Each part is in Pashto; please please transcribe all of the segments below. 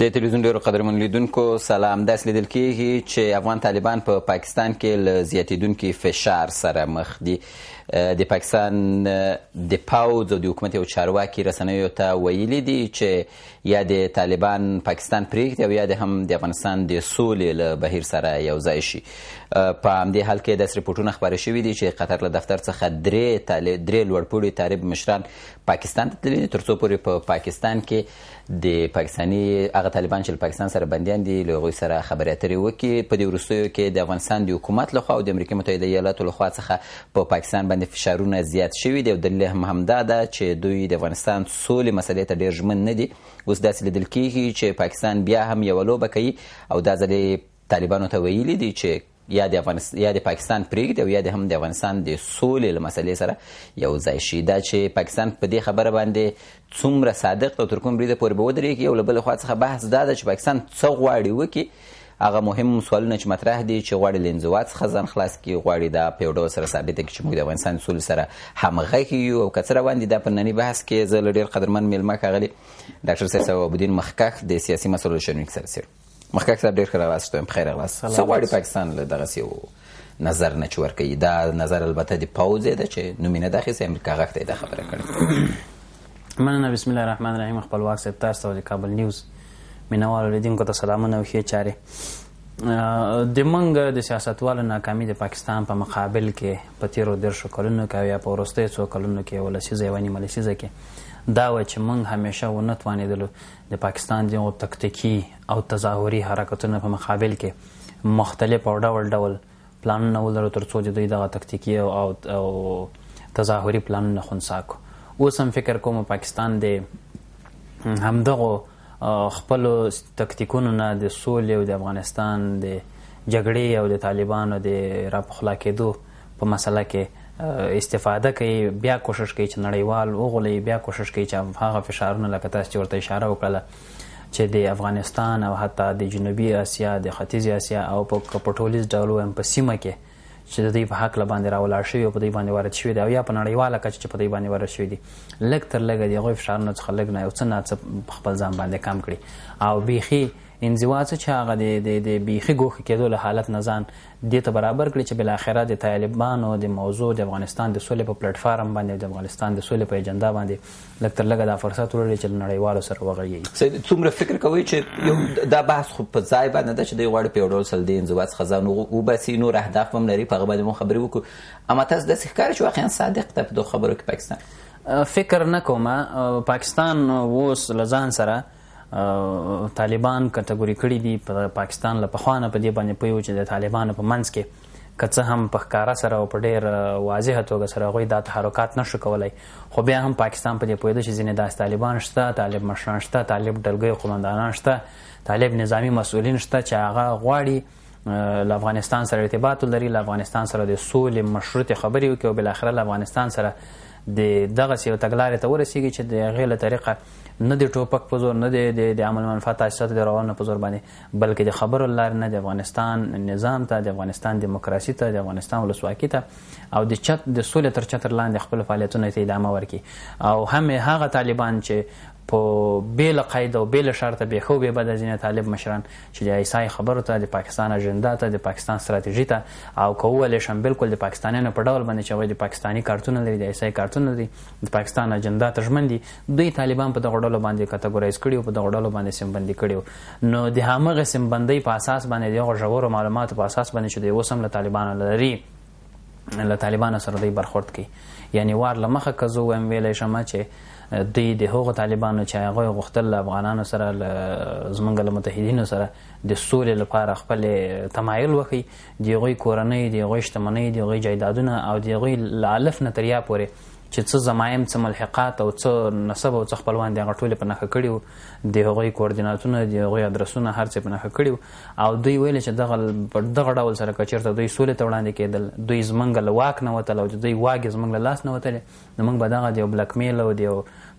د تلویزیون ډیرو قدرمن لیدونکو سلام داس لیدل کیږي چې افغان طالبان په پا پاکستان کې لزیاتیدونکو فشار سره مخ دي د پاکستان د پاوز او د حکومت او چارواکي رسنیو ته ویلي دي چې یا د طالبان پاکستان پریږدي او یا د هم د افغانستان د سولې له بهیر سره یو ځای شي په همدې حال کې داسې رپورټونه خپاره شوي دي چې قطر له دفتر څخه درې درې لوړپوړي طالب مشران پاکستان ته تللي تر څو پورې په پا پاکستان کې د پاکستاني هغه طالبان چې پاکستان سره بندیان دي له هغوی سره خبرې اترې وکړي په دې وروستیو کې د افغانستان د حکومت لخوا او د امریکا متحده ایالاتو لخوا څخه په پا پاکستان باندې باندې فشارونه زیات شوي دي او دلیل هم همدا ده چې دوی د افغانستان سولې مسلې ته ډېر ژمن نه دي اوس داسې لیدل کېږي چې پاکستان بیا هم یوه لوبه کوي او دا ځلې طالبانو ته ویلي دي چې یا د افغانستان یا د پاکستان پریږدي او یا د هم د افغانستان د سولې له مسلې سره یو ځای شي دا چې پاکستان په دې خبره باندې څومره صادق او تر کوم بریده پورې به ودرېږي او له بلې خوا څخه بحث دا ده چې پاکستان څه غواړي وکړي هغه مهم سوالونه چې مطرح دي چې غواړي لنزوات خزان خلاص کی غواړي د پیوډو سره ثابت کی چې موږ د افغانستان اصول سره همغږي یو او کثر باندې د پننی بحث کې زل ډیر قدرمن میلمه کاغلی ډاکټر سید صاحب الدین مخکخ د سیاسي مسلو شنوک سره سره مخکخ صاحب ډیر ښه راوستم بخیر راغلاست څو غواړي پاکستان له دغه سیو نظر نه چور کوي دا نظر البته د پاوزې ده چې نومینه د خسې امریکا غخته ده خبره کړې مننه بسم الله الرحمن الرحیم خپلواک سپتار ستوري کابل نیوز مینوال اوریدونکو ته سلامونه او ښې چارې د منګ د سیاستوالو ناکامي د پاکستان په پا مقابل کې په تیرو دیرشو کلونو کې یا په وروستیو څو کلونو کې یوه لسیزه یوه نیمه لسیزه کې دا و چې موږ همیشه ونه توانېدلو د پاکستان دغو تکتیکي او تظاهري حرکتونو په مقابل کې مختلف او ډول ډول پلانونه ولرو تر څو د دوی دغه تکتیکي او, او تظاهري پلانونه خونسا کو اوس هم فکر کوم پاکستان د همدغو خپل تکتیکونو نه د سولې او د افغانستان د جګړې او د طالبانو د راپخلا کېدو په مسله کې استفاده کوي بیا کوشش کوي چې نړیوال وغولي بیا کوشش کوي چې هغه فشارونه لکه تاسو چې ورته اشاره وکړه چې د افغانستان او حتی د جنوبي اسیا د ختیځ اسیا او په پټولیز ډول هم په سیمه کې چې د دوی په حق باندې راولاړ شوي او په دوی باندې وارد شوي دي او یا په نړیواله کچه چې په دوی باندې وارد شوي دي لږ تر لږه د هغوی فشارونو څخه لږ نه یو څه نه څه خپل ځان باندې کم کړي او بیخي انزوا څه چې هغه د د بیخي ګوخ کېدو له حالت نه ځان دې ته برابر کړي چې بل اخره د طالبانو د موضوع د افغانستان د سولې په پلیټ فارم باندې د افغانستان د سولې په ایجنډا باندې لکتر لګه دا فرصت ورلري چې نړیوالو سره وغږیږي سید څومره فکر کوي چې یو دا بحث خو په ځای باندې چې د غوړ په ډول سل د انزوا څخه ځان او بس نور اهداف هم لري په باندې مو خبرې وکړو اما تاسو د ښکار چې واقعا صادق ته په دوه خبرو کې پاکستان فکر نکوم پاکستان ووس لزان سره طالبان کټګوري کړی دي په پاکستان له پخوانه په دې باندې پیو چې د طالبانو په منځ کې که څه هم په ښکارا سره او په ډیر واضح توګه سره غوي د تحرکات نشو کولای خو بیا هم پاکستان په پا دې پوهیده چې ځینې داس طالبان شته طالب مشران شته طالب ډلګۍ قومندانان شته طالب نظامی مسؤلین شته چې هغه غواړي له افغانستان سره ارتباط لري له افغانستان سره د سولې مشروط خبرې وکړي او بل اخر له افغانستان سره د دغه سیو تګلارې ته ورسیږي چې د غیله طریقه نه د ټوپک په زور نه د د عمل منفعت اساسات د روان په زور باندې بلکې د خبرو لار نه د افغانستان نظام ته د افغانستان دیموکراسي ته د افغانستان ولسواکي ته او د چت د سولې تر چتر لاندې خپل فعالیتونه ته ادامه ورکړي او هم هغه طالبان چې په بیل قید او بیل شرط به خو به د ځینې طالب مشران چې د ایسای خبرو ته د پاکستان اجنډا ته د پاکستان ستراتیژي ته او کول شم بالکل د پاکستانیانو په ډول باندې چې د پاکستانی کارتون لري د ایسای کارتون لري د پاکستان اجنډا تجمن دي دوی طالبان په دغه ډول باندې کټګورایز کړي او په دغه ډول باندې سمبندي کړي نو د هغه سمبندۍ په اساس باندې دغه ژور معلومات په اساس باندې چې د وسم له طالبانو لري له طالبانو سره دوی برخورد کوي یعنی وار لمخه کزو ویم ویلې شمه چې دوی د هغو طالبانو چې هغه غوښتل افغانانو سره زمونږ له متحدینو سره د سولې لپاره خپل تمایل وکړي د هغوی کورنۍ د هغوی شتمنۍ د هغوی جایدادونه او د هغوی له الف نه تریا پورې چې څه زمایم څه ملحقات او څه نسب او څه خپلوان دغه ټوله په نخښه کړیو د هغوی کوارډیناتونه د هغوی ادرسونه هر څه په نخښه کړیو او دوی ویل چې دغه دغه ډول سره کچیرته دوی سولې ته وړاندې کېدل دوی زمنګ له واک نه وتل او دوی واک زمنګ لاس نه وتل نو موږ به دغه د بلک میل او د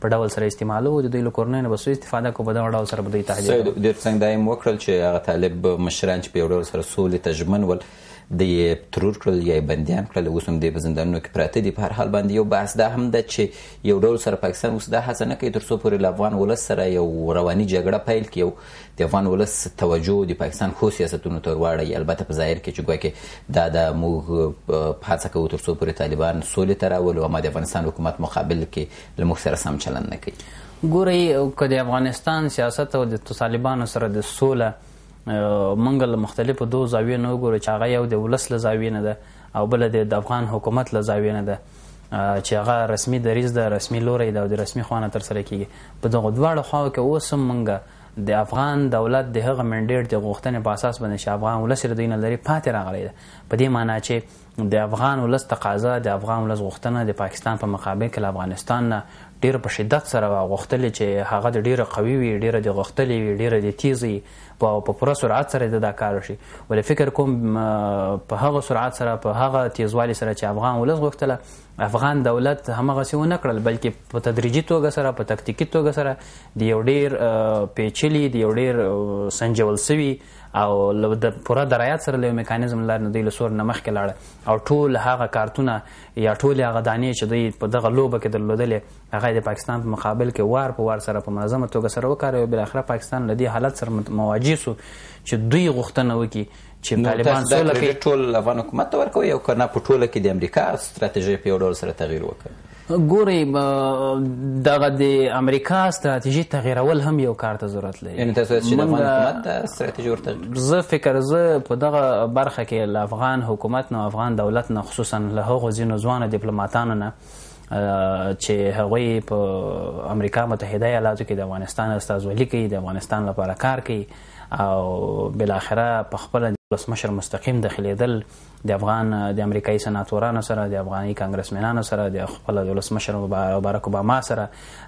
په ډول سره استعمالو د دوی له کورنۍ به سوی استفاده کو په دغه ډول سره به دوی تهدید د څنګه دایم وکړل چې هغه طالب مشران چې په ډول سره سولې تجمن ول د ترور کړل یا بندیان کړل اوس هم د زندانونو کې پراته دي په هر حال باندې یو بحث دا هم ده چې یو ډول سره پاکستان اوس دا هڅه نه کوي تر څو پورې له افغان ولس سره یو رواني جګړه پیل کړي د افغان ولس توجه د پاکستان خو سیاستونو تر واړی البته په ظاهر کې چې ګویا کې دا د موږ هڅه کوو تر څو پورې طالبان سولې ته راولو او د افغانستان حکومت مقابل کې له موږ سره سم چلند نه کوي ګوري کله افغانستان سیاست او د طالبانو سره د سوله مونږ له مختلفو دوه زاویو نه وګورو چې هغه یو د ولس له زاویې نه ده او بل د افغان حکومت له زاویې نه ده چې هغه رسمي دریز د رسمي لوري د رسمي خوانه تر سره کیږي په دغه دواړو خواو کې اوس مونږ د افغان دولت د هغه منډیټ د غوښتنې په اساس باندې چې افغان ولس ردی نه لري پاتې راغلی ده په دې معنی چې د افغان ولس تقاضا د افغان ولس غوښتنه د پاکستان په پا مقابل کې افغانستان نه ډیر په شدت سره غوښتل چې هغه د ډیره قوي وي ډیره د غوښتلې وي ډیره د تیزي په په پوره سرعت سره د کار شي ول فکر کوم په هغه سرعت سره په هغه تیزوالي سره چې افغان ولز غوښتله افغان دولت همغه سی ونه کړل بلکې په تدریجي توګه سره په تکتیکی توګه سره د یو ډیر پیچلي د یو ډیر سنجول سوي او د پوره درایت سره له میکانیزم لار نه دی له سور نه مخکې لاړ او ټول هغه کارتونه یا ټول هغه دانې چې دوی په دغه لوبه کې درلودلې هغه د پاکستان په مقابل کې وار په وار سره په منظمه توګه سره وکړ او بل اخره پاکستان لدی حالت سره مواجه شو چې دوی غوښتنه وکړي چې طالبان سوله کوي ټول افغان حکومت ورکوي او کنه په ټوله کې د امریکا ستراتیژي په ډول سره تغیر وکړي ګوري دغه د امریکا ستراتیژي تغیرول هم یو کار ته ضرورت لري یعنی تاسو چې د افغان حکومت ستراتیژي ورته زه فکر زه په دغه برخه کې د افغان حکومت نو افغان دولت نه خصوصا له هغو ځینو ځوانه ډیپلوماټانو نه چې هغوی په امریکا متحده ایالاتو کې د افغانستان استازولي کوي د افغانستان لپاره کار کوي او بل اخره په خپل ولسمشر مستقیم داخلېدل د افغان د امریکایي سناتورانو سره د افغاني کانګرسمنانو سره د خپل د ولسمشر مبارک اوباما سره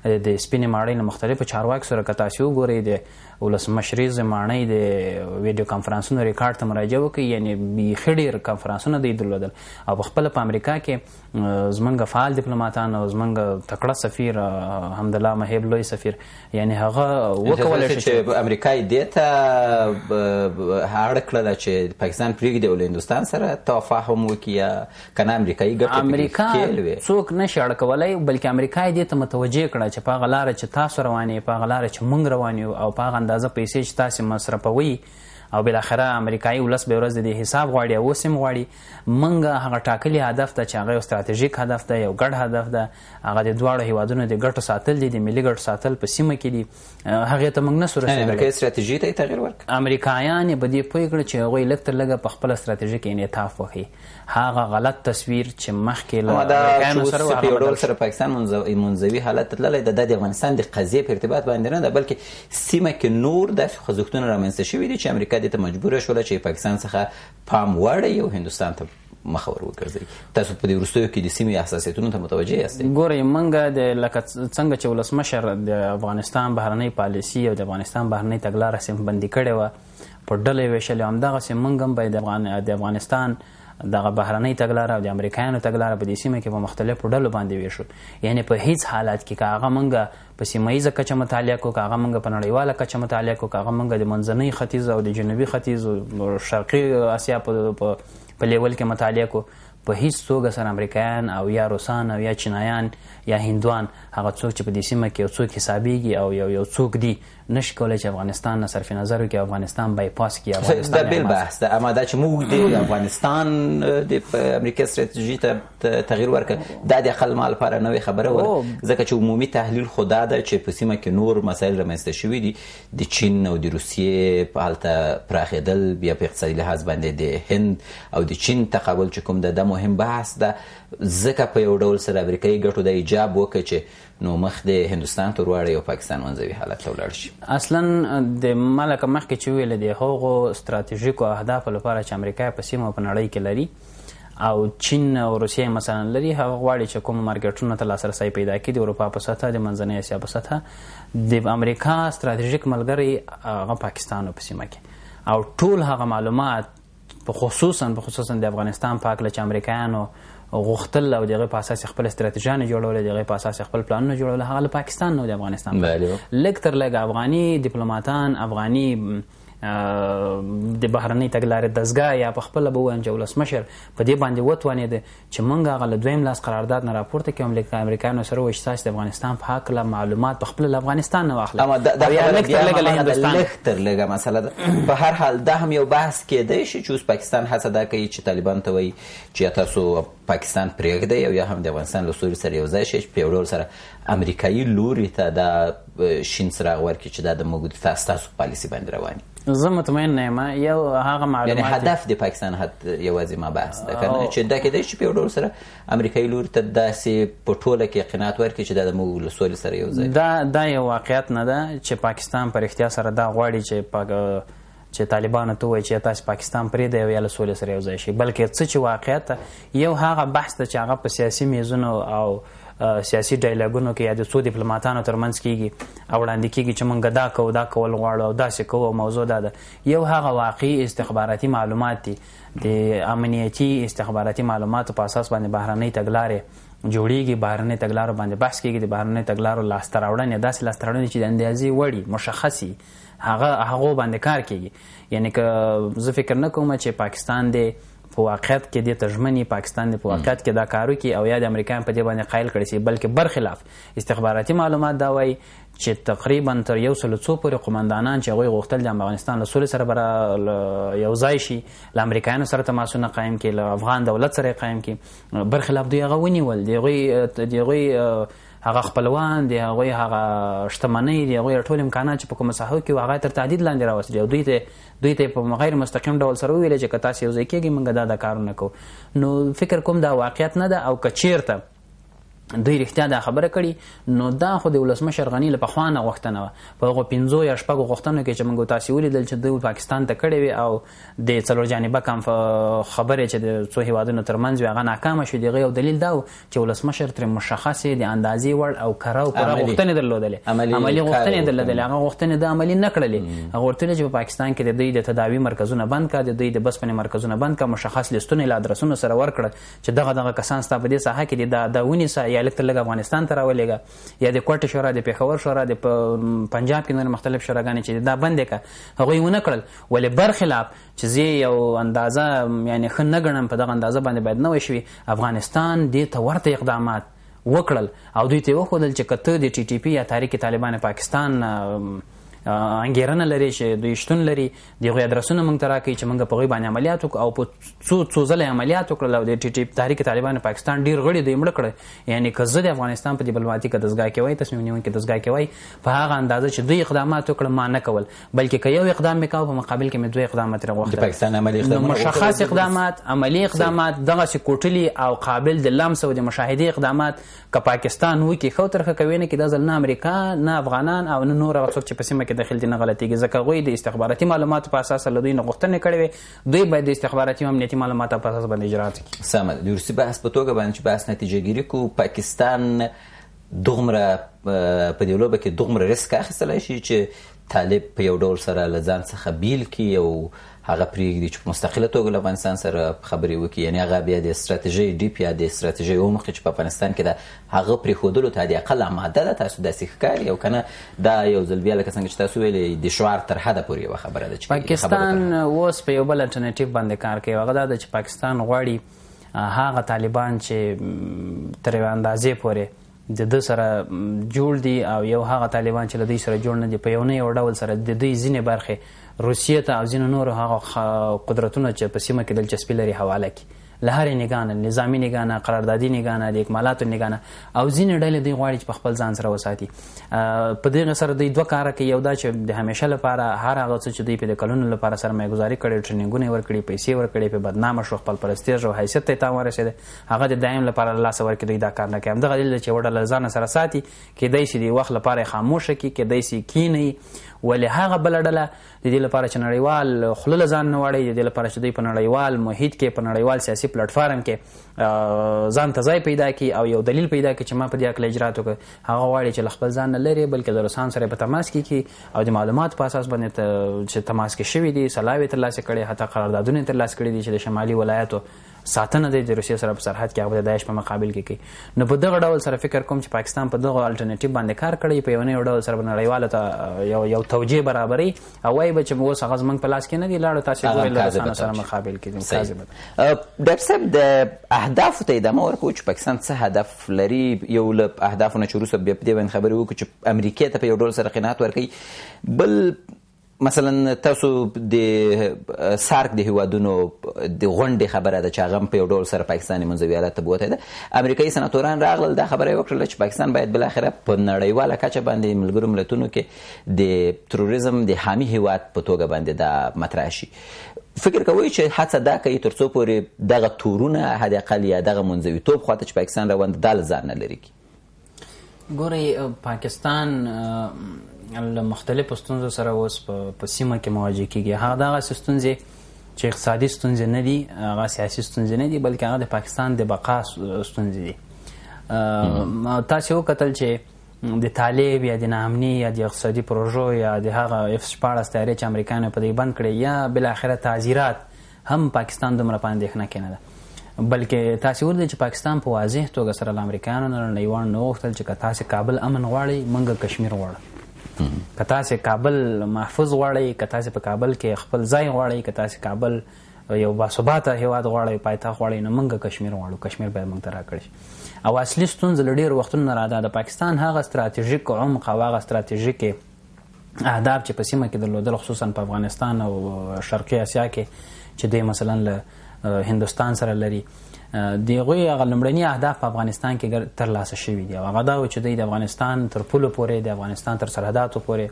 د سپینې ماړۍ نه مختلفو چارواکو سره که تاسو وګورئ د ولسمشریز ماړۍ د ویډیو کانفرانسونو ریکارډ ته مراجعه وکړئ یعنې بیخي ډېر کانفرانسونه دوی درلودل او پخپله په امریکا کې زمونږ فعال ډیپلوماتان او زمونږ تکړه سفیر حمدالله مهیب لوی سفیر یعنې هغه وکولی چې امریکا یې دې ته هاړه کړله چې چې پاکستان پریږدي ول هندستان سره تفاهم وکي یا کنه امریکایي ګټه امریکا څوک نه شړ کولای بلکې امریکا دې ته متوجه کړه چې په غلار چې تاسو رواني په غلار چې مونږ رواني او په غندازه پیسې چې تاسو مصرفوي او بل اخره امریکایي ولس به ورځ د حساب غواړي او سم غواړي منګه هغه ټاکلي هدف ته چې هغه ستراتیژیک هدف دی یو ګډ هدف دی هغه د دواړو هیوادونو د ګټو ساتل دي د ملي ګټو ساتل په سیمه کې دي هغه ته موږ نه سره امریکایي ستراتیژي ته تغیر ورک امریکایان به دې پوي کړ چې هغه لکتر لګه په خپل ستراتیژیک انعطاف وکړي هغه غلط تصویر چې مخکې له سره پاکستان منځوي حالت تللی د افغانستان د قضیه په ارتباط باندې نه بلکې سیمه کې نور د خزوختونه رامنځته شوي دي چې امریکا دې ته مجبور شول چې پاکستان څخه پام وړي او هندستان ته مخور وګرځي تاسو په دې وروستیو کې د سیمې احساسیتونو ته متوجه یاست ګوري منګه د لکه څنګه چې ولسمشر د افغانستان بهرنی پالیسی او د افغانستان بهرنی تګلارې سم بندي کړي و په ډلې ویشلې همدغه سم منګم به د افغان د افغانستان دغه بهرنۍ تګلاره او د امریکایانو تګلاره په دې سیمه کې په مختلفو ډلو باندې ویشو یعنی په هیڅ حالت کې کاغه منګه په سیمه ایزه کچه مطالعه کو کاغه منګه په نړیواله کچه مطالعه کو کاغه منګه د منځنۍ ختیځ او د جنوبي ختیځ او شرقي اسیا په په لیول کې مطالعه کو په هیڅ توګه سره امریکایان او یا روسان او یا چینایان یا هندوان هغه څوک چې په دې سیمه کې یو څوک حسابيږي او یو یو څوک دی نشي کولای چې افغانستان نه صرف نظر وکړي افغانستان بای پاس کړي افغانستان دا بل بحث ده اما دا چې موږ د افغانستان د امریکا ستراتیژي ته تغییر ورکړ دا د خل مال لپاره نوې خبره و ځکه چې عمومي تحلیل خدا ده چې په سیمه کې نور مسایل رامنځته شوي دي د چین او د روسیې په حالت پراخېدل بیا په اقتصادي لحاظ باندې د هند او د چین تقابل چې کوم د دمو مهم بحث ده ځکه په یو ډول سره امریکایي ګټو د ایجاب وکړي چې نو مخ د هندستان تر وړي او پاکستان منځوي حالت ته ولاړ شي اصلا د ملک مخکې چې ویل دی هغو ستراتیژیکو اهداف لپاره چې امریکا په سیمه په نړۍ کې لري او چین او روسیه مثلا لري هغه غواړي چې کوم مارکیټونه ته لاسرسي پیدا کړي د اروپا په سطح د منځنۍ اسیا په سطح د امریکا ستراتیژیک ملګری هغه پاکستان په سیمه کې او ټول هغه معلومات په خصوصا په خصوصا د افغانستان په اړه چې امریکایانو غوښتل او دغه په اساس خپل استراتیژیان جوړول دغه په اساس خپل پلانونه جوړول هغه پاکستان نو د افغانستان لکتر لګ افغاني ډیپلوماټان افغاني د بهرنۍ تګلارې دزګاه یا په خپل به وایم چې ولسمشر په دې باندې وتوانې ده چې مونږ هغه له دویم لاس قرارداد نه راپورته کوم لیک امریکایانو سره وښه تاسو د افغانستان په حق له معلومات په خپل افغانستان نه واخلي اما دا لګتر لګه مسله ده په هر حال دا هم یو بحث کې دی چې اوس پاکستان هڅه دا کوي چې طالبان ته وایي چې تاسو پاکستان پرېږدئ او یا هم د افغانستان له سوري سره یو ځای شي په یو سره امریکایي لوري ته دا شین سراغ ورکړي چې دا د موجود تاسو پالیسی باندې رواني زه مطمئن نه ما یو هغه معلومات یعنی هدف د پاکستان حد یوازې ما بحث ده کنه چې دا کېدای شي په ډول سره امریکایي لور ته داسې په ټوله کې قناعت ورکړي چې دا د موږ له سولې سره یو ځای دا دا یو واقعیت نه ده چې پاکستان په اړتیا سره دا غواړي چې پاک چې طالبانو ته وایي چې تاسو پاکستان پرې دی یا له سولې سره یو ځای شي بلکې څه چې واقعیت یو هغه بحث ته چې هغه په سیاسي میزونو او سیاسي ډایلاګونو کې یا د څو ډیپلوماټانو ترمنځ کیږي او وړاندې کیږي چې مونږ دا کوو دا کول غواړو او داسې کوو موضوع دا ده یو هغه واقعي استخباراتي معلومات دي د امنیتي استخباراتي معلوماتو په اساس باندې بهرنۍ تګلارې جوړیږي بهرنۍ تګلارو باندې بحث کیږي د بهرنۍ تګلارو لاسته راوړنې داسې لاسته راوړنې چې د اندازې وړي مشخصي هغه هغه باندې کار کوي یعنی که زه فکر نه کوم چې پاکستان د په واقعیت کې د تجمنې پاکستان په واقعیت کې دا کارو کې او یا د امریکا په دې باندې قایل کړی سي بلکې برخلاف استخباراتي معلومات دا وایي چې تقریبا تر یو سل څو پورې قومندانان چې غوي غوښتل د افغانستان له سولې سره بر یو ځای شي له امریکایانو سره تماسونه قائم کړي له افغان دولت سره قائم کړي برخلاف دوی غوونی ول دی غوي دی غوي هغه خپلوان دي هغه هغه شتمنۍ دي هغه ټول امکانات چې په کوم ساحه کې هغه تر تعدید لاندې راوستي او دوی ته دوی ته په غیر مستقیم ډول سره ویل چې کتا سیوځي کېږي موږ دا د کار نه کوو نو فکر کوم دا واقعیت نه ده او کچیرته دوی رښتیا دا خبره کړي نو دا خو د ولسمشر غنی له پخوانه غوښتنه وه په هغه 15 یا شپږو غوښتنو کې چې موږ تاسو ولیدل چې دوی پاکستان ته کړي وي او د څلور جانبه کم خبره چې د څو هیوادونو ترمنځ هغه ناکام شو دی یو دلیل دا چې ولسمشر تر مشخصې د اندازې وړ او کراو پر غوښتنې درلودلې عملی غوښتنې درلودلې هغه غوښتنې د عملی نه کړلې هغه ورته چې په پاکستان کې د دوی د تداوی مرکزونه بند کړي د دوی د بسپنې مرکزونه بند کړي مشخص لستونه له ادرسونو سره ورکړه چې دغه دغه کسان ستاسو په دې ساحه کې د داونی ساحه یا الکتر لګ افغانستان ته راولېګا یا د کوټه شورا د پیښور شورا د پنجاب کې نور مختلف شوراګانې چې دا بندې کا هغه ونه کړل ولې برخلاف چې زه یو اندازه یعنی خن نه ګڼم په دغه اندازه باندې باید نه وشوي افغانستان دې ته ورته اقدامات وکړل او دوی ته وخدل چې کته د ټي ټي پی یا تحریک طالبان پاکستان انګیرنه لري چې دوی شتون لري دغه ادرسونه مونږ ترا کوي چې مونږ په غوي باندې عملیات او په څو څو ځله عملیات وکړل او د ټي ټي تحریک طالبان پاکستان ډیر غړي دوی مړ کړ یعنی کزه د افغانستان په ډیپلوماټیک دزګا کې وای تصمیم نیون کې دزګا کې وای په هغه اندازه چې دوی اقدامات وکړ ما نه کول بلکې که یو اقدام وکاو په مقابل کې مې دوی اقدامات راغوښتل د پاکستان عملی اقدامات مشخص اقدامات عملی اقدامات دغه سکوټلی او قابل د لمس او د مشاهده اقدامات که پاکستان وکي خو ترخه کوي نه کې د ځل نه امریکا نه افغانان او نه نور څوک چې په سیمه کې کې داخل دي نه غلطيږي ځکه غوي د استخباراتي معلوماتو په اساس له دوی نه غوښتنه کړې وي دوی باید د استخباراتي او امنیتي معلوماتو په اساس باندې اجرات کړي سم د روسي بحث په توګه باندې بحث نتیجه ګیری کو پاکستان دومره په دی لوبه کې دومره ریسک اخیستلای شي چې طالب په یو ډول سره لزان څخه بیل کی او هغه پریږدي چې مستقله توګه له افغانستان سره خبرې وکړي یعنی هغه بیا د استراتیژي ډی پی د استراتیژي او مخکې چې په افغانستان کې د هغه پری خودلو ته د اقل اماده ده تاسو د سیخکار یو کنه دا یو ځل بیا لکه څنګه چې تاسو ویلې د شوار تر حد پورې یو خبره ده چې پاکستان اوس په یو بل الټرناتیو باندې کار کوي هغه دا چې پاکستان غواړي هغه طالبان چې تر اندازې پورې د د سره جوړ دي او یو هغه طالبان چې له دوی سره جوړ نه دي په یو نه یو ډول سره د دوی ځینې برخې روسیې ته او ځینې نورو هغه قدرتونه چې په سیمه کې دلچسپي لري حواله کړي له هر نگاه نه نظامی نگاه نه قراردادي نگاه نه د اکمالاتو نگاه نه او ځینې ډلې دی غواړي چې په خپل ځان سره وساتي په دې سره دوی دوه کار کوي یو دا چې د همیشه لپاره هر هغه څه چې دوی په کلونو لپاره سرمایه ګزاري کړي ټریننګونه ورکړي پیسې ورکړي په بدنامه شو خپل پرستیج او حیثیت ته تاوان رسید هغه د دایم لپاره الله سره ورکړي دوی دا کار نه کوي همدغه دلیل چې وړل ځان سره ساتي کې دای شي د وخت لپاره خاموشه کې کې دای شي کینی ولې هغه بله ډله د دې لپاره چې نړیوال خوله له ځان نه واړوي د دې لپاره چې دوی په نړیوال محیط کې په نړیوال سیاسي پلیټ فارم کې ځان ته ځای پیدا کړي او یو دلیل پیدا کړي چې ما په دې هکله اجرات وکړه هغه غواړي چې له خپل ځان نه لرې بلکې د روسانو سره په تماس کې کړي او د معلوماتو په اساس باندې چې تماس کې شوي دي سلاوې ترلاسه کړي حتی قراردادونه ترلاسه کړي دي چې د شمالي ولایاتو ساتنه دی د روسیې سره په سرحد کې هغه د داعش په مقابل کې کوي نو په دغه ډول سره فکر کوم چې پاکستان په دغه الټرنیټیو باندې کار کړی په یو نه ډول سره نړیواله ته یو یو توجیه برابري او وایي چې موږ هغه زمنګ په لاس کې نه دی لاړو تاسو ګورئ له سره مقابل کې ډاکټر صاحب د اهداف ته ادامه ورکړو چې پاکستان څه هدف لري یو له اهدافونو چې روسو بیا په دې باندې خبرې وکړي چې امریکا ته په یو ډول سره قناعت ورکړي بل مثلا تاسو د سارک د هیوادونو د غونډې خبره ده چې هغه په یو ډول سره پاکستاني منځوي حالت ته بوته ده امریکایي سناتوران راغلل دا خبره وکړه چې پاکستان باید بل اخره په نړیواله کچه باندې ملګرو ملتونو کې د تروریزم د حامی هیواد په توګه باندې دا مطرح شي فکر کوي چې هڅه دا کوي ترڅو پورې دغه تورونه حداقل یا دغه منځوي توپ خواته چې پاکستان روان دال ځان نه لري ګوري پاکستان له مختلفو ستونزو سره اوس په سیمه کې مواجه کیږي هغه دغه ستونزې چې اقتصادي ستونزې نه دي هغه سیاسي ستونزې نه دي بلکې هغه د پاکستان د بقا ستونزې دي تاسو وکتل چې د طالب یا د نامني یا د اقتصادي پروژو یا د هغه اف 14 تیارې چې امریکایانو په دې بند کړې یا بل اخره تعزیرات هم پاکستان دومره باندې ښنه کې نه ده بلکې تاسو ورته چې پاکستان په واضح توګه سره امریکایانو نه نړیوال نو وختل چې تاسو کابل امن غواړي منګه کشمیر غواړي که تاسو کابل محفوظ غواړئ که تاسو په کابل کې خپل ځای غواړئ که تاسو کابل یو باثباته هیواد غواړئ پایتخت غواړئ نو موږ کشمیر غواړو کشمیر باید موږ ته راکړي او اصلي ستونزه ډېر وختونه را ده د پاکستان هغه ستراتیژیک عمق او هغه ستراتیژیک اهداف چې په سیمه کې درلودل خصوصا په افغانستان او شرقي اسیا کې چې دوی مثلا له هندستان سره لري دیغه هغه لمړني اهداف په افغانستان کې تر لاسه شوی دی هغه دا و چې د افغانستان تر پولو پورې د افغانستان تر سرحداتو پورې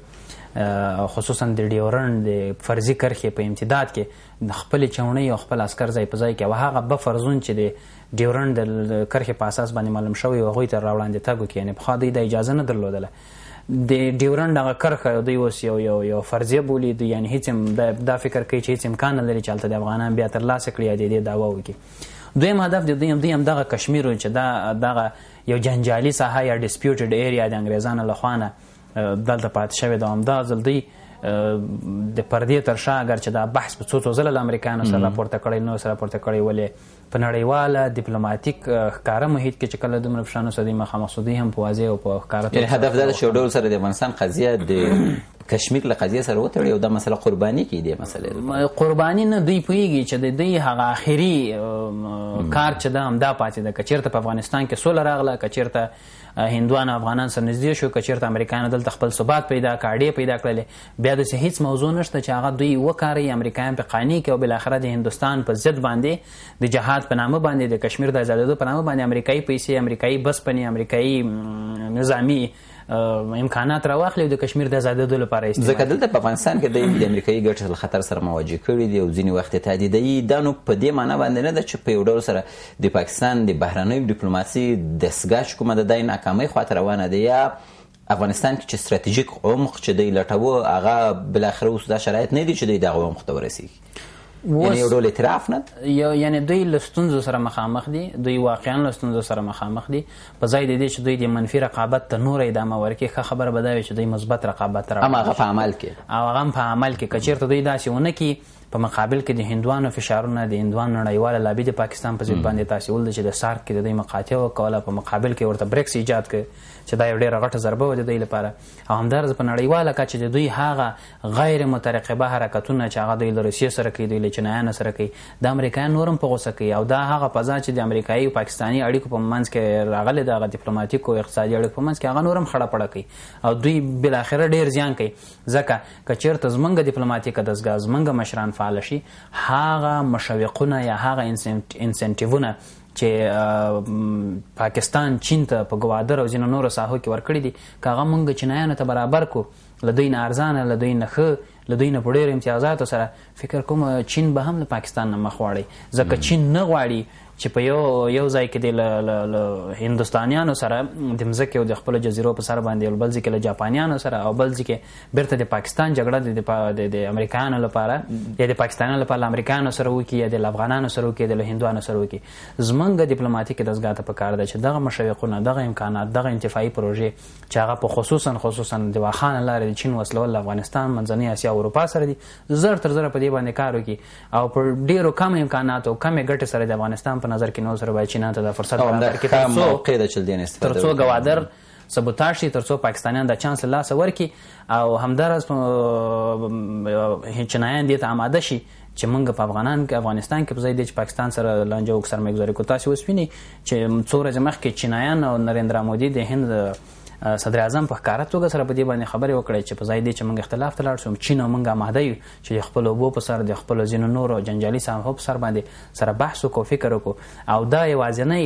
خصوصا د ډیورن د فرضي کرخه په امتداد کې د خپل چونې او خپل عسكر ځای په ځای کې وهغه به فرزون چې د ډیورن د کرخه په اساس باندې معلوم شوی او غوي تر راوړاندې تاګو کې نه په خاطر د اجازه نه درلودله د ډیورند هغه کرخه دوی اوس یو یو یو فرضیه بولی دوی یعنی هیڅ دا فکر کوي چې هیڅ امکان نه لري چالتې د افغانان بیا تر لاسه کړی دی داوا وکړي دویم هدف د دوی دوی هم دغه کشمیر چې دا دغه یو جنجالي ساحه یا ډیسپیوټډ ایریا د انګریزانو لخوا نه دلته پاتې شوی دا هم دا ځل دوی د پردې تر شا اگر چې دا بحث په څو څو ځله امریکایانو سره راپورته کړی نو سره راپورته کړی ولې په نړیواله ډیپلوماټیک ښکارا محیط کې چې کله د مرفشانو سدي مخامخ سدي هم په واځي او په ښکارا یعنی هدف دا چې ډول سره د افغانستان قضیه د کشمیک له قضیه سره وتړي او دا مسله قرباني کې دی مسله قرباني نه دوی پویږي چې د دوی هغه اخري کار چې د همدا پاتې د کچیرته په افغانستان کې سول راغله کچیرته هندوان افغانان سره نږدې شو کچیرته امریکایان دلته خپل ثبات پیدا کړي پیدا کړل بیا د هیڅ موضوع نشته چې هغه دوی وکاري امریکایان په قانوني کې او بل اخره د هندستان په ضد باندې د جهاد په نامه باندې د کشمیر د آزادۍ په نامه باندې امریکایي پیسې امریکایي بس پني امریکایي نظامی امکانات راوخلي د کشمیر د آزادولو لپاره استعمال ځکه دلته په افغانستان کې د امریکایي ګټو له خطر سره مواجه کړي دي او ځینې وخت تهدیدي دا نو په دې معنی باندې نه ده چې په یو ډول سره د پاکستان د بهرنۍ ډیپلوماسي دسګاچ کومه د دای ناکامۍ خواته روانه ده یا افغانستان کې چې ستراتیژیک عمق چې دی لټوه هغه بل اخر اوس دا شرایط نه دي چې دی دغه عمق ته ورسیږي یعنی یو ډول اعتراف نه یو یعنی دوی لستونزو سره مخامخ دي دوی واقعا لستونزو سره مخامخ دي په ځای د دې چې دوی د منفي رقابت ته نور ادامه ورکړي ښه خبره به دا وي چې دوی مثبت رقابت راوړي هغه په عمل کې او هغه په عمل کې کچیرته دوی داسې ونه کې په مقابل کې د هندوانو فشارونه د هندوانو نړیواله لابې د پاکستان په ضد باندې تحصیل چې د سارک کې د دوی مقاطعه وکوله په مقابل کې ورته برکس ایجاد کړ چې دا یو ډیره غټه ضربه و د دوی لپاره او همدارز په نړیواله کچه د دوی هغه غیر مترقبه حرکتونه چې هغه دوی له روسیې سره کوي دوی له چینایانو سره کوي د امریکایان نورم په غوسه کوي او دا هغه فضا چې د امریکایي او پاکستانی اړیکو په منځ کې راغلي د ډیپلوماټیکو اقتصادي اړیکو په منځ کې هغه نورم خړه پړه کوي او دوی بل اخر ډیر ځان کوي ځکه چې چیرته زمنګ ډیپلوماټیک دزګاز منګ مشران فعال شي هغه مشوقونه یا هغه انسنټیوونه چې پاکستان چین ته په گوادر او ځینو نورو ساحو کې ورکړي دي که هغه موږ چینایانو ته برابر کړو له دوی نه ارزانه له دوی نه ښه له دوی نه په ډېرو امتیازاتو سره فکر کوم چین به هم له پاکستان نه مخ واړي ځکه چین نه غواړي چې په یو یو ځای کې د هندستانیانو سره د مزکه او د خپل جزیرو په سر باندې او بل ځکه له جاپانیانو سره او بل ځکه بیرته د پاکستان جګړه د د امریکایانو لپاره یا د پاکستانیانو لپاره امریکایانو سره وکي یا د افغانانو سره وکي د هندوانو سره وکي زمونږ ډیپلوماټیک دزګاته په کار ده چې دغه مشوقونه دغه امکانات دغه انتفاعي پروژې چې هغه په خصوصا خصوصا د واخان لارې د چین وسلول افغانستان منځنۍ اسیا او اروپا سره دي زر تر زر په دې باندې کار وکي او پر ډیرو کم امکانات او کم ګټه سره د افغانستان په په نظر کې نو آذربایجان ته د فرصت برابر کړي ترڅو موقع د چل دین استفاده ترڅو گوادر سبوتاژ شي ترڅو پاکستانیان د چانس لاس ورکي او همدارس هچنایان دې ته آماده شي چې موږ په افغانان کې افغانستان کې په ځای د پاکستان سره لانجه وکړ سره مګزاري کو تاسو وسپینی چې څو ورځې مخکې چینایان او نریندرا مودي د هند صدر اعظم په ښکاره توګه سره په دې باندې خبرې وکړې چې په ځای دې چې موږ اختلاف ته لاړ شو چین او موږ آماده یو چې خپل وبو په سر د خپل ځینو نورو جنجالي صاحب په سر باندې سره بحث وکړو فکر وکړو او دا یوازینی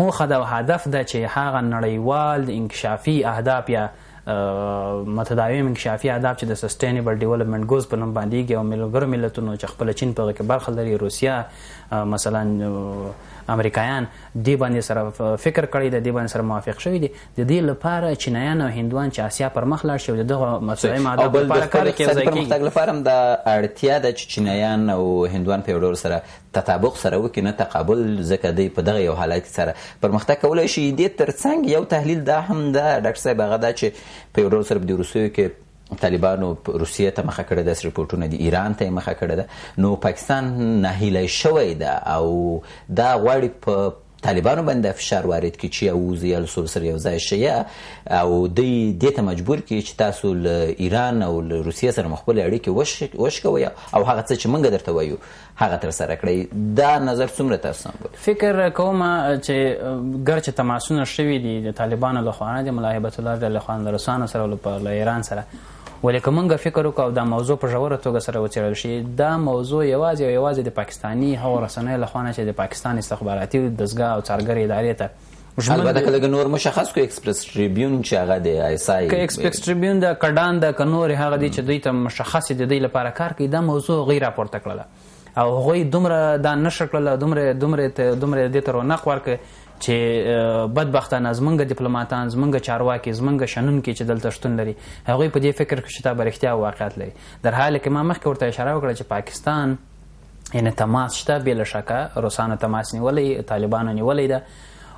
موخه د هدف ده چې هغه نړیوال انکشافي اهداف یا متداوم انکشافي اهداف چې د سستینبل ډیولپمنٹ ګولز په نوم باندې یو ملګر ملتونو چې خپل چین په کې برخه لري روسیا مثلا امریکایان دی باندې سره فکر کړی دی باندې سره موافق شوی دی د دې لپاره چینایان او هندوان چې اسیا پر مخ لاړ شي دغه مسلې ماده لپاره کار کوي ځکه چې پرمختګ لپاره هم د اړتیا د چینایان او هندوان په ډول سره تطابق سره وکړي نه تقابل ځکه دی په دغه یو حالت کې سره پرمختګ کولای شي دې ترڅنګ یو تحلیل دا هم ده ډاکټر صاحب هغه دا چې په یو ډول سره د روسیو کې طالبانو روسیه ته مخه کړې ده رپورټونه دي ایران ته مخه کړې ده نو پاکستان ناهیلی شوی ده او دا غواړي په طالبانو باندې فشار وارد کی چې او زیال سور سره یو ځای شي او د دې ته مجبور کی چې تاسو له ایران او له روسیې سره مخبل اړیکې وشکوي او هغه څه چې موږ درته وایو هغه تر سره کړی دا نظر څومره تاسو هم فکر کوم چې ګرچه تماسونه شوي دي د طالبانو له خوانه د ملاحبت الله د له خوان د روسانو سره او له ایران سره ولې کومنګ فکر وکاو دا موضوع په ژوره توګه سره وڅېړل شي دا موضوع یوازې او یوازې د پاکستانی هو رسنۍ له خوا نه چې د پاکستان استخباراتي دزګه او څارګر ادارې ته البته کله نور مشخص کو ایکسپریس ټریبیون چې هغه دی آی اس آی ایکسپریس ټریبیون د کډان د کنور هغه دی چې دوی ته مشخص دی دوی لپاره کار کوي دا موضوع غیر راپورته کړل او هغه دومره دا نشر کړل دومره دومره دومره د تر نقور کې چې بدبختانه زمونږ ډیپلوماټان زمونږ چارواکي زمونږ شنن کې چې دلته شتون لري هغه په دې فکر کې چې دا برښتیا واقعیت لري در حال کې ما مخکې ورته اشاره وکړه چې پاکستان ان تماس شته بل شکه روسانو تماس نیولې طالبانو نیولې ده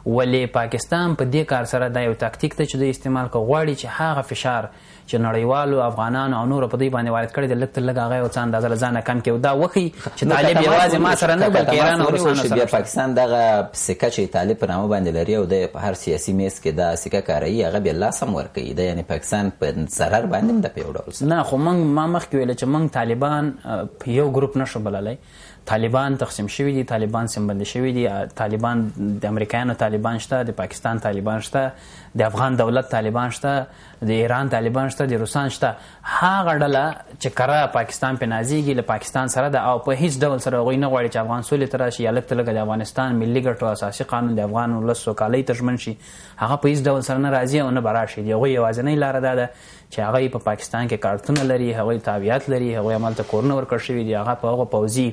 ولې پاکستان په پا دې کار سره دا یو تاکتیک ته چې د استعمال کو غواړي چې هغه فشار چې نړیوالو افغانانو او نور په دې باندې وارد کړي د لکت لګ هغه او څان د ځان کم کې دا وخی چې طالب یوازې ما سره نه بلکې ایران او روسانو سره بیا پاکستان دغه سکه چې طالب پر نامه باندې لري او د هر سیاسي میس کې دا سکه کاروي هغه بیا لاس هم ورکوي دا یعنی پاکستان په ضرر باندې هم د پیوډول نه خو موږ ما مخکې ویل چې موږ طالبان یو ګروپ نشو بللای طالبان تقسیم شوی دي طالبان سمبند شوی دي طالبان د امریکایانو طالبان شته د پاکستان طالبان شته د افغان دولت طالبان شته د ایران طالبان شته د روسان شته هغه ډله چې کرا پاکستان په نازيږي له پاکستان سره د او په هیڅ ډول سره غوي نه غواړي چې افغان سولې تر شي یا لکه د افغانستان ملي ګټو اساسي قانون د افغان ولس سوکالۍ تجمن شي هغه په هیڅ ډول سره نه راضي او نه براشي دی غوي یوازنۍ لار ده چې هغه په پاکستان کې کارتونه لري هغه تابعیت لري هغه عمل ته کورنور کړ شوی دی هغه په هغه پوزي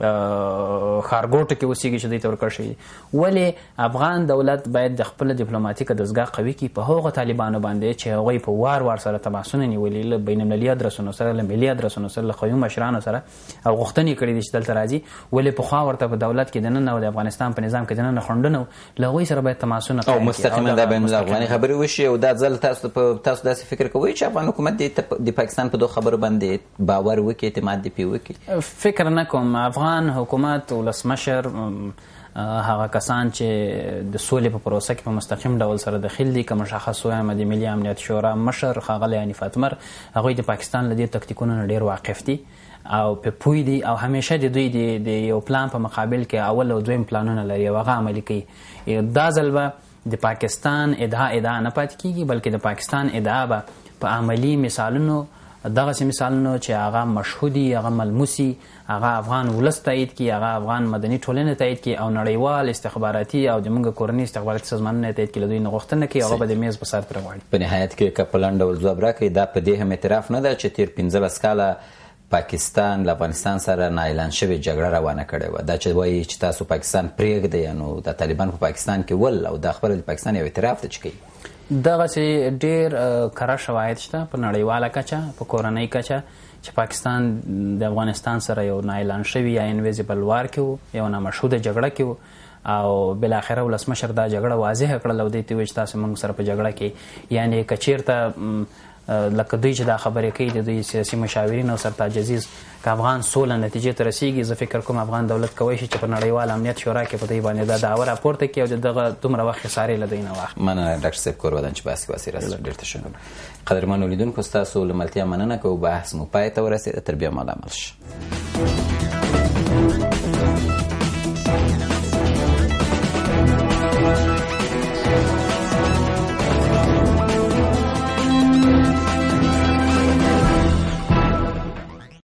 خارګوټ کې اوسېږي چې دوی ته ورکړ شي ولی افغان دولت باید د خپل ډیپلوماټیک دزګه قوي کې په هغه طالبانو باندې چې هغه په وار وار سره تماسونه نیولې ل بین المللي ادرسونو سره ل ملي ادرسونو سره ل قوي مشرانو سره او غوښتنې کړې چې دلته راځي ولی په خوا ورته په دولت کې د نن او د افغانستان په نظام کې د نن خندنو ل هغه سره باید تماسونه او مستقیما د بین الافغاني خبرې وشي او دا ځل تاسو په تاسو داسې فکر کوئ چې افغان حکومت د پاکستان په دوه خبرو باندې باور وکړي اعتماد دی پیوکي فکر نه کوم افغان افغان حکومت ولسمشر هغه کسان چې د سولې په پروسه کې په مستقیم ډول سره دخیل دي کوم شخص وي امد ملي امنیت شورا مشر خاغلی انی فاطمر هغه د پاکستان لدی تکتیکونو ډیر واقف دي او په پوی دي او همیشه د دوی د یو پلان په مقابل کې اول او دویم پلانونه لري او هغه عملي کوي دا ځلبه د پاکستان ادعا ادعا نه پات کیږي بلکې د پاکستان ادعا به په عملی مثالونو دغه سم مثالونه چې هغه مشهودي هغه ملموسي هغه افغان ولست تایید کی هغه افغان مدني ټولنه تایید کی او نړیوال استخباراتي او زمونږ کورنی استخباراتي سازمانونه تایید کی لدوی نغښتنه کی هغه به د میز په سر پر وړي په نهایت کې کپلند ډول ځواب راکړي دا په دې هم اعتراف نه ده چې تیر 15 کاله پاکستان له افغانستان سره نایلان شوی جګړه روانه کړې و دا چې وایي چې تاسو پاکستان پرېږدئ نو د طالبان په پاکستان کې ول او د خبرې پاکستان یو اعتراف ته چکی دغه سي ډیر کره شواهد شته په نړیواله کچه په کورنۍ کچه چې پاکستان د افغانستان سره یو نایلان شوی یا انویزیبل وار کې یو نامشهوده جګړه کې او بل اخره ولسمشر دا جګړه واضح کړل او د دې چې تاسو موږ سره په جګړه کې یعنی کچیرته لکه دوی چې دا خبرې کوي د دوی سیاسي مشاورین او سرتاج عزیز که افغان سوله نتیجې ته رسیږي زه فکر کوم افغان دولت کوی شي چې په نړیوال امنیت شورا کې په دوی باندې دا دعوه راپورته کړي او دغه دومره وخت خسارې له دوی نه واخلي مننه ډاکټر صاحب کور ودان چې باسي واسي راځي ډېر تشکر قدرمن ولیدونکو ستاسو لملتیا مننه کوو بحث مو پای ته ورسېد تر بیا مالا ملش